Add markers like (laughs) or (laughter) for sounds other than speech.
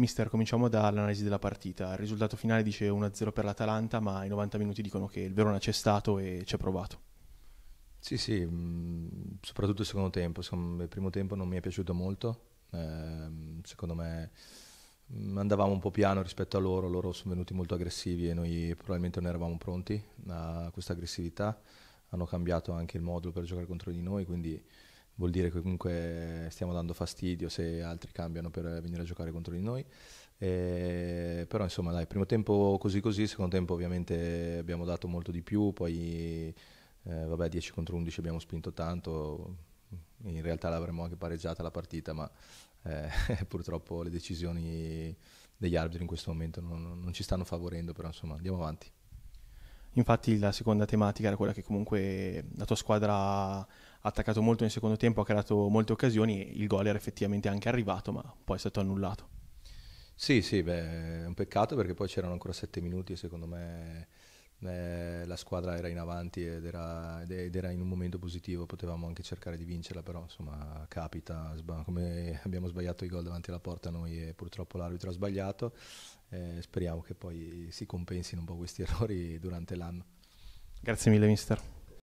Mister, cominciamo dall'analisi della partita. Il risultato finale dice 1-0 per l'Atalanta, ma i 90 minuti dicono che il Verona c'è stato e ci ha provato. Sì, sì, mm, soprattutto il secondo tempo. Il primo tempo non mi è piaciuto molto. Ehm, secondo me mm, andavamo un po' piano rispetto a loro, loro sono venuti molto aggressivi e noi probabilmente non eravamo pronti a questa aggressività. Hanno cambiato anche il modulo per giocare contro di noi, quindi vuol dire che comunque stiamo dando fastidio se altri cambiano per venire a giocare contro di noi. Eh, però insomma dai, primo tempo così così, secondo tempo ovviamente abbiamo dato molto di più, poi eh, vabbè 10 contro 11 abbiamo spinto tanto, in realtà l'avremmo anche pareggiata la partita, ma eh, (laughs) purtroppo le decisioni degli arbitri in questo momento non, non ci stanno favorendo, però insomma andiamo avanti. Infatti la seconda tematica era quella che comunque la tua squadra ha attaccato molto nel secondo tempo, ha creato molte occasioni e il gol era effettivamente anche arrivato, ma poi è stato annullato. Sì, sì, beh, è un peccato perché poi c'erano ancora sette minuti e secondo me eh, la squadra era in avanti ed era, ed era, in un momento positivo, potevamo anche cercare di vincerla, però insomma capita, come (laughs) abbiamo sbagliato i gol davanti alla porta noi e purtroppo l'arbitro ha sbagliato, eh, speriamo che poi si compensino un po' questi (laughs) errori durante l'anno. Grazie mille mister.